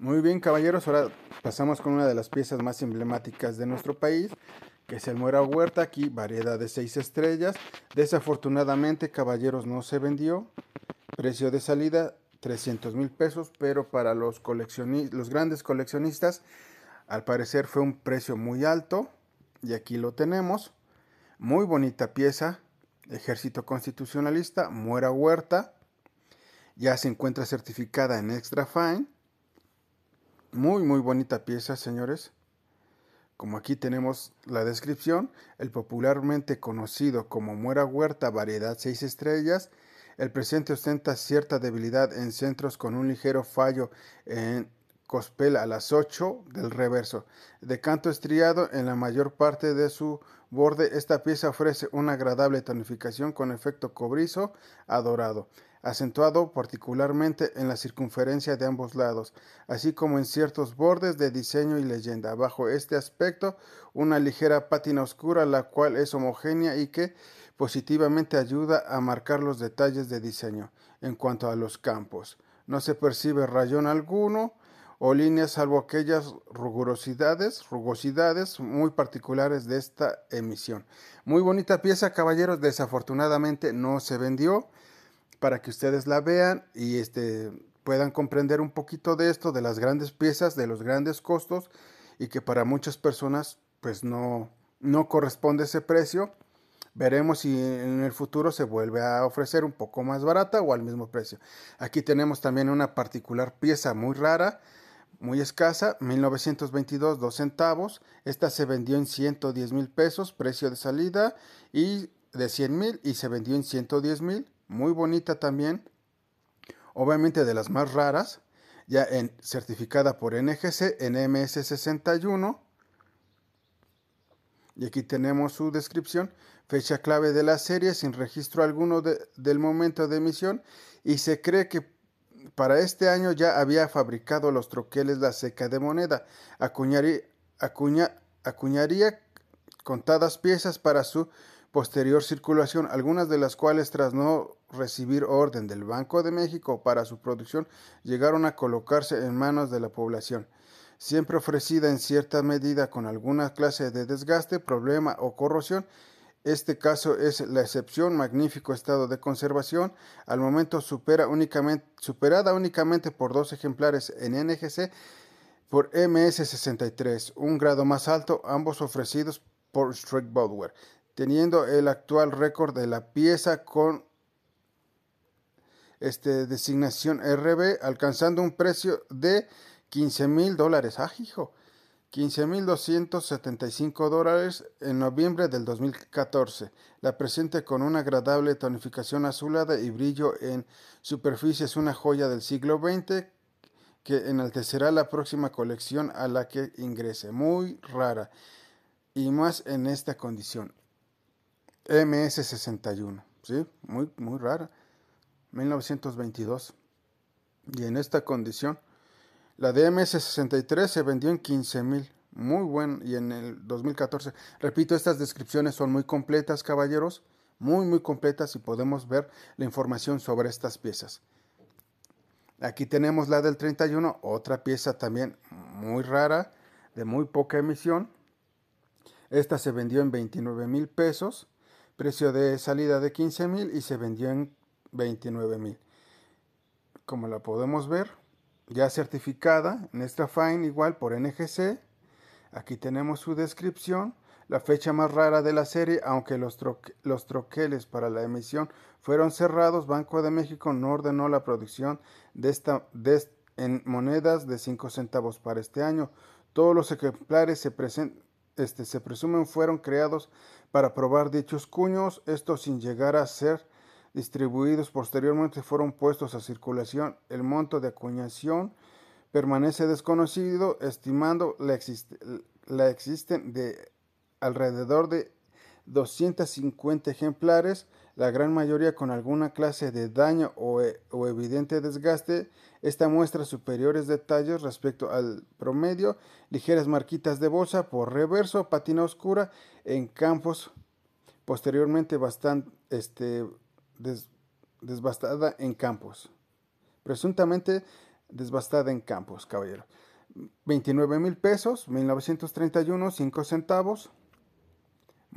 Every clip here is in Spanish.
Muy bien, caballeros, ahora pasamos con una de las piezas más emblemáticas de nuestro país, que es el Muera Huerta, aquí variedad de 6 estrellas. Desafortunadamente, caballeros, no se vendió. Precio de salida 300 mil pesos, pero para los, los grandes coleccionistas, al parecer fue un precio muy alto. Y aquí lo tenemos. Muy bonita pieza, Ejército Constitucionalista, Muera Huerta. Ya se encuentra certificada en Extra Fine muy, muy bonita pieza, señores. Como aquí tenemos la descripción, el popularmente conocido como Muera Huerta Variedad 6 Estrellas, el presente ostenta cierta debilidad en centros con un ligero fallo en cospel a las 8 del reverso. De canto estriado en la mayor parte de su borde, esta pieza ofrece una agradable tonificación con efecto cobrizo adorado acentuado particularmente en la circunferencia de ambos lados, así como en ciertos bordes de diseño y leyenda. Bajo este aspecto, una ligera pátina oscura, la cual es homogénea y que positivamente ayuda a marcar los detalles de diseño. En cuanto a los campos, no se percibe rayón alguno o líneas salvo aquellas rugosidades, rugosidades muy particulares de esta emisión. Muy bonita pieza, caballeros, desafortunadamente no se vendió para que ustedes la vean y este, puedan comprender un poquito de esto, de las grandes piezas, de los grandes costos y que para muchas personas pues no, no corresponde ese precio. Veremos si en el futuro se vuelve a ofrecer un poco más barata o al mismo precio. Aquí tenemos también una particular pieza muy rara, muy escasa, 1922, 2 centavos. Esta se vendió en 110 mil pesos, precio de salida, y de 100 mil y se vendió en 110 mil muy bonita también, obviamente de las más raras, ya en, certificada por NGC en MS61. Y aquí tenemos su descripción, fecha clave de la serie sin registro alguno del momento de emisión y se cree que para este año ya había fabricado los troqueles la seca de moneda, acuñaría contadas piezas para su posterior circulación, algunas de las cuales tras no recibir orden del Banco de México para su producción llegaron a colocarse en manos de la población, siempre ofrecida en cierta medida con alguna clase de desgaste, problema o corrosión. Este caso es la excepción, magnífico estado de conservación, al momento supera únicamente, superada únicamente por dos ejemplares en NGC por MS63, un grado más alto, ambos ofrecidos por Street Bodwer, teniendo el actual récord de la pieza con este, designación RB, alcanzando un precio de 15 mil dólares. ¡Ah, hijo! 15.275 dólares en noviembre del 2014. La presente con una agradable tonificación azulada y brillo en superficie es una joya del siglo XX que enaltecerá la próxima colección a la que ingrese. Muy rara y más en esta condición. MS61, ¿sí? Muy, muy rara, 1922. Y en esta condición, la de MS63 se vendió en $15,000, muy buen, y en el 2014. Repito, estas descripciones son muy completas, caballeros, muy, muy completas y podemos ver la información sobre estas piezas. Aquí tenemos la del 31, otra pieza también muy rara, de muy poca emisión. Esta se vendió en 29 mil pesos Precio de salida de 15.000 y se vendió en 29.000. Como la podemos ver, ya certificada en esta fine igual por NGC. Aquí tenemos su descripción. La fecha más rara de la serie, aunque los, troqueles para la emisión fueron cerrados, Banco de México no ordenó la producción de esta, en monedas de 5 centavos para este año. Todos los ejemplares se, presentan... Este, se presumen fueron creados para probar dichos cuños, estos sin llegar a ser distribuidos posteriormente fueron puestos a circulación. El monto de acuñación permanece desconocido, estimando la, existen de alrededor de 250 ejemplares la gran mayoría con alguna clase de daño eh, o, evidente desgaste, esta muestra superiores detalles respecto al promedio, ligeras marquitas de bolsa por reverso, patina oscura en campos posteriormente bastante este, desbastada en campos. Presuntamente desbastada en campos, caballero. 29 mil pesos, 1931, 5 centavos.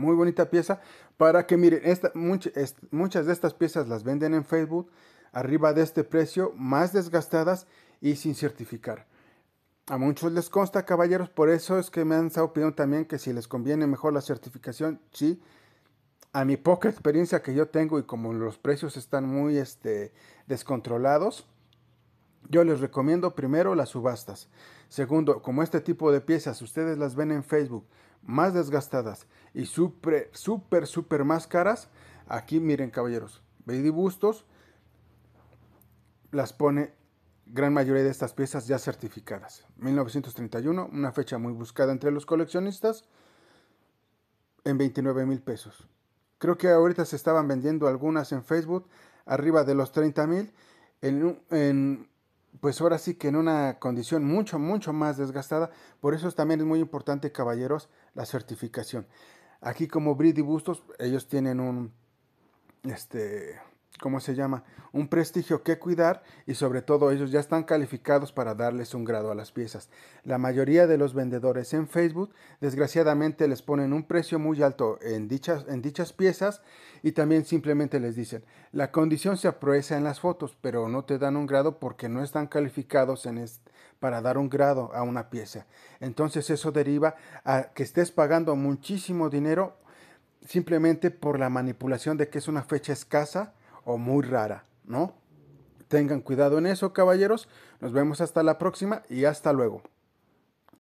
Muy bonita pieza. Para que miren, esta, muchas de estas piezas las venden en Facebook arriba de este precio, más desgastadas y sin certificar. A muchos les consta, caballeros, por eso es que me han estado pidiendo también que si les conviene mejor la certificación, sí. A mi poca experiencia que yo tengo y como los precios están muy este, descontrolados, yo les recomiendo primero las subastas. Segundo, como este tipo de piezas ustedes las ven en Facebook más desgastadas y súper, súper, súper más caras, aquí miren caballeros, Baby Bustos las pone gran mayoría de estas piezas ya certificadas. 1931, una fecha muy buscada entre los coleccionistas, en 29 mil pesos. Creo que ahorita se estaban vendiendo algunas en Facebook arriba de los 30 mil. en, pues ahora sí que en una condición mucho, mucho más desgastada. Por eso también es muy importante, caballeros, la certificación. Aquí como y Bustos, ellos tienen un, este, ¿cómo se llama? Un prestigio que cuidar y sobre todo ellos ya están calificados para darles un grado a las piezas. La mayoría de los vendedores en Facebook desgraciadamente les ponen un precio muy alto en dichas, en dichas piezas y también simplemente les dicen, la condición se aprueba en las fotos, pero no te dan un grado porque no están calificados en para dar un grado a una pieza. Entonces eso deriva a que estés pagando muchísimo dinero simplemente por la manipulación de que es una fecha escasa o muy rara, ¿no? Tengan cuidado en eso, caballeros. Nos vemos hasta la próxima y hasta luego.